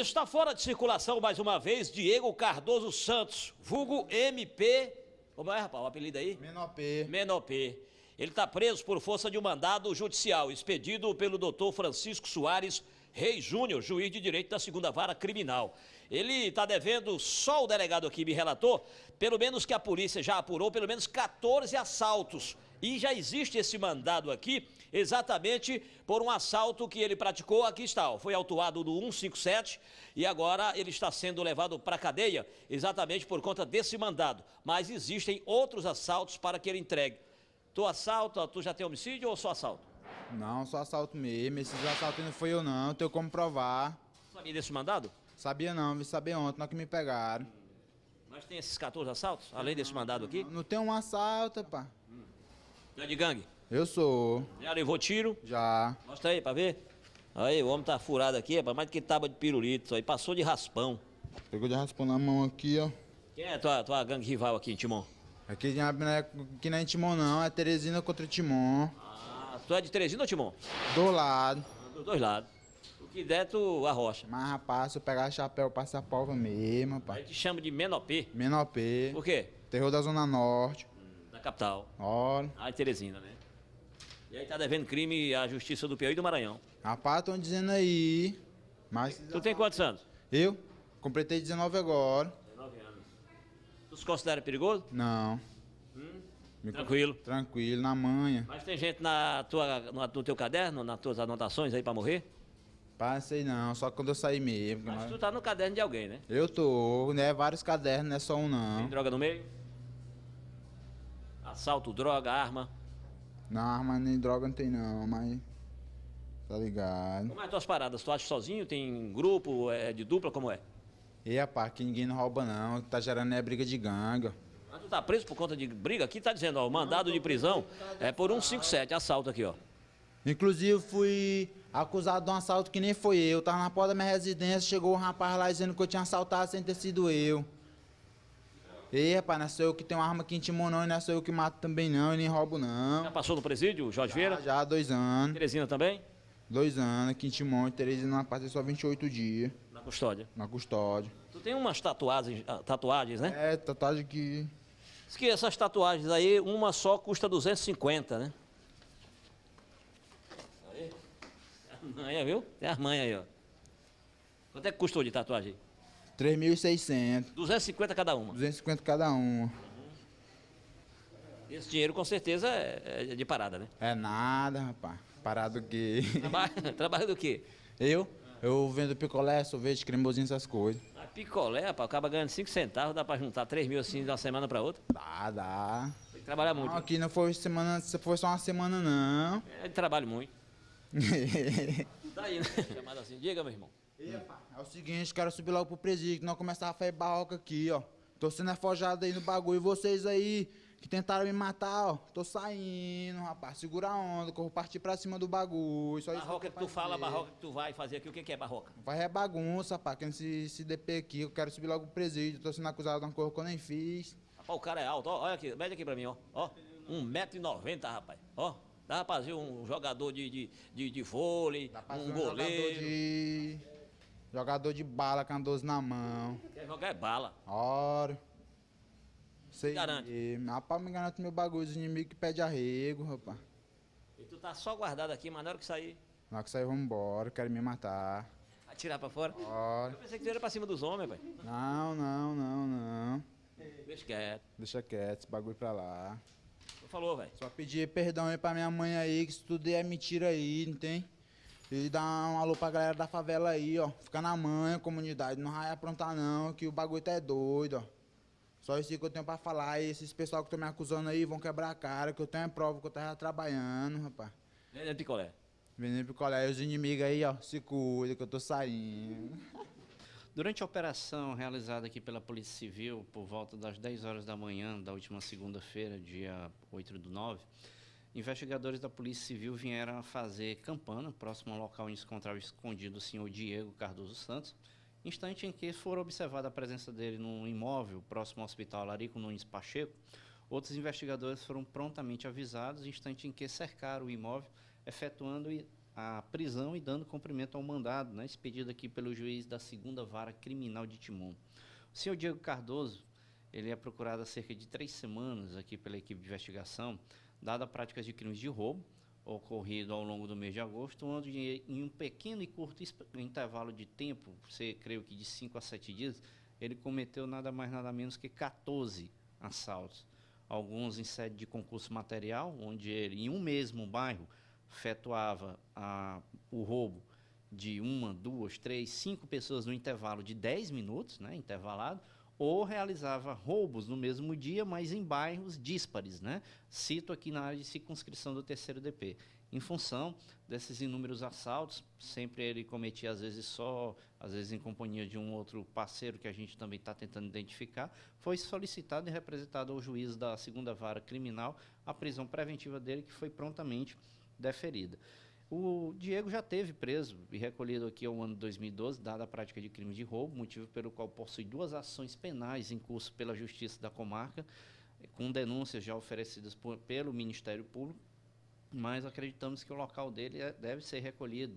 Está fora de circulação mais uma vez Diego Cardoso Santos, vulgo MP. Como é, rapaz, o apelido aí? Menor P. Ele está preso por força de um mandado judicial expedido pelo doutor Francisco Soares Rei Júnior, juiz de direito da segunda vara criminal. Ele está devendo, só o delegado aqui me relatou, pelo menos que a polícia já apurou, pelo menos 14 assaltos e já existe esse mandado aqui, exatamente por um assalto que ele praticou. Aqui está, ó, foi autuado do 157 e agora ele está sendo levado para a cadeia, exatamente por conta desse mandado. Mas existem outros assaltos para que ele entregue. Tu assalta, tu já tem homicídio ou só assalto? Não, só assalto mesmo. Esses assaltos não foi eu não, não tenho como provar. Sabia desse mandado? Sabia não, vi saber ontem, não é que me pegaram. Mas tem esses 14 assaltos, além não, desse mandado aqui? Não, não tem um assalto, pá. É de gangue? Eu sou. Já levou tiro? Já. Mostra aí pra ver. Aí, o homem tá furado aqui, rapaz, mais do que tábua de pirulito. Aí passou de raspão. Pegou de raspão na mão aqui, ó. Quem é tua, tua gangue rival aqui em Timon? Aqui não é, aqui não é em Timon, não. É Teresina contra Timon. Ah, tu é de Teresina ou Timon? Do lado. Ah, dos dois lados. O que der, tu arrocha. Mas, rapaz, se eu pegar chapéu, passa a polva mesmo, rapaz. Aí te chama de Menopê. Menopê. Por quê? Terror da Zona Norte capital. Olha. A de Teresina, né? E aí tá devendo crime à justiça do Piauí e do Maranhão. Rapaz, estão dizendo aí. Mas... Tu tem quantos anos? Eu? Completei 19 agora. 19 anos. Tu se considera perigoso? Não. Hum? Tranquilo. Tranquilo, na manha. Mas tem gente na tua, no, teu caderno, nas tuas anotações aí pra morrer? Passei não, só quando eu saí mesmo. Mas tu tá no caderno de alguém, né? Eu tô, né? Vários cadernos, não é só um não. Tem droga no meio? Assalto, droga, arma? Não, arma nem droga não tem não, mas. Tá ligado. Como é as tuas paradas? Tu acha sozinho? Tem grupo? É de dupla? Como é? E rapaz, que ninguém não rouba não. Tá gerando é briga de ganga. Mas tu tá preso por conta de briga? Aqui tá dizendo, ó, mandado de prisão é por 157, assalto aqui, ó. Inclusive fui acusado de um assalto que nem foi eu. Tava na porta da minha residência, chegou um rapaz lá dizendo que eu tinha assaltado sem ter sido eu. Ei, rapaz, não é sou eu que tenho arma aqui em Timon, não, e não é sou eu que mato também, não, e nem roubo, não. Já passou no presídio, Jorge já, Vieira? Já, dois anos. Teresina também? Dois anos, aqui em Timon, Teresina passei só 28 dias. Na custódia? Na custódia. Tu tem umas tatuagens, ah, tatuagens né? É, tatuagem que... Diz que essas tatuagens aí, uma só custa 250, né? Aí. Tem a manha, viu? Tem a manha aí, ó. Quanto é que custou de tatuagem aí? 3.600. 250 cada uma? 250 cada uma. Uhum. Esse dinheiro com certeza é, é de parada, né? É nada, rapaz. Parado que. Trabalha, trabalho do quê? Eu? Eu vendo picolé, sorvete, cremosinho, essas coisas. Ah, picolé, rapaz, acaba ganhando 5 centavos, dá pra juntar 3 mil assim de uma semana pra outra? Dá, dá. Tem que trabalhar muito. Não, aqui não foi semana, foi só uma semana, não. É, trabalho muito. Daí, tá né? Chamado assim, diga, meu irmão. É. é o seguinte, quero subir logo pro presídio, não começar a fazer barroca aqui, ó. Tô sendo afojado aí no bagulho, e vocês aí que tentaram me matar, ó. Tô saindo, rapaz. Segura a onda, que eu vou partir pra cima do bagulho. Só barroca que, que tu fala, barroca que tu vai fazer aqui. O que, que é barroca? Vai é bagunça, pá. Que nesse esse DP aqui, eu quero subir logo pro presídio. Tô sendo acusado de uma coisa que eu nem fiz. Rapaz, o cara é alto, ó. Olha aqui, mede aqui pra mim, ó. Ó, 1,90m, rapaz. Ó. Dá pra fazer um jogador de, de, de, de vôlei, um goleiro. Um jogador de... Jogador de bala com a 12 na mão. Quer jogar é bala. Ora. Sei. Garante. E, rapaz, me garante meu bagulho. Os inimigos que pede arrego, rapaz. E tu tá só guardado aqui, mas na hora que sair. Na hora que sair, vamos embora. Quero me matar. Atirar pra fora? Ora. Eu pensei que tu era pra cima dos homens, pai. Não, não, não, não. Deixa quieto. Deixa quieto, esse bagulho pra lá. Tu falou, velho. Só pedir perdão aí pra minha mãe aí, que isso tudo é mentira aí, não tem? E dar um alô pra galera da favela aí, ó. Fica na manha, comunidade. Não vai aprontar não, que o bagulho tá é doido, ó. Só isso que eu tenho pra falar. E esses pessoal que estão me acusando aí vão quebrar a cara, que eu tenho prova que eu tava trabalhando, rapaz. Vendendo picolé. Vendendo picolé. E os inimigos aí, ó, se cuida que eu tô saindo. Durante a operação realizada aqui pela Polícia Civil, por volta das 10 horas da manhã da última segunda-feira, dia 8 do 9, Investigadores da Polícia Civil vieram fazer campana próximo ao local onde se encontrava escondido o senhor Diego Cardoso Santos, instante em que foram observada a presença dele num imóvel próximo ao Hospital Larico Nunes Pacheco. Outros investigadores foram prontamente avisados, instante em que cercaram o imóvel, efetuando a prisão e dando cumprimento ao mandado, né, expedido aqui pelo juiz da segunda vara criminal de Timon. O senhor Diego Cardoso, ele é procurado há cerca de três semanas aqui pela equipe de investigação, dada a prática de crimes de roubo ocorrido ao longo do mês de agosto, onde em um pequeno e curto intervalo de tempo, você creio que de 5 a 7 dias, ele cometeu nada mais nada menos que 14 assaltos. Alguns em sede de concurso material, onde ele, em um mesmo bairro, efetuava a, o roubo de uma, duas, três, cinco pessoas no intervalo de 10 minutos, né, intervalado, ou realizava roubos no mesmo dia, mas em bairros díspares, né? Cito aqui na área de circunscrição do terceiro DP. Em função desses inúmeros assaltos, sempre ele cometia às vezes só, às vezes em companhia de um outro parceiro que a gente também está tentando identificar, foi solicitado e representado ao juiz da segunda vara criminal a prisão preventiva dele, que foi prontamente deferida. O Diego já teve preso e recolhido aqui ao ano de 2012, dada a prática de crime de roubo, motivo pelo qual possui duas ações penais em curso pela Justiça da Comarca, com denúncias já oferecidas por, pelo Ministério Público, mas acreditamos que o local dele é, deve ser recolhido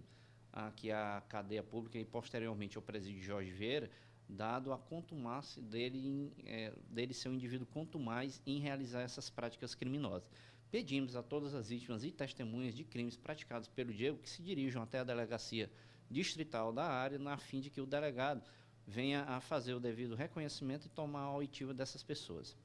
aqui à cadeia pública e posteriormente ao presídio Jorge Vieira, dado a contumácia dele, é, dele ser um indivíduo contumaz em realizar essas práticas criminosas. Pedimos a todas as vítimas e testemunhas de crimes praticados pelo Diego que se dirijam até a delegacia distrital da área, na fim de que o delegado venha a fazer o devido reconhecimento e tomar a oitiva dessas pessoas.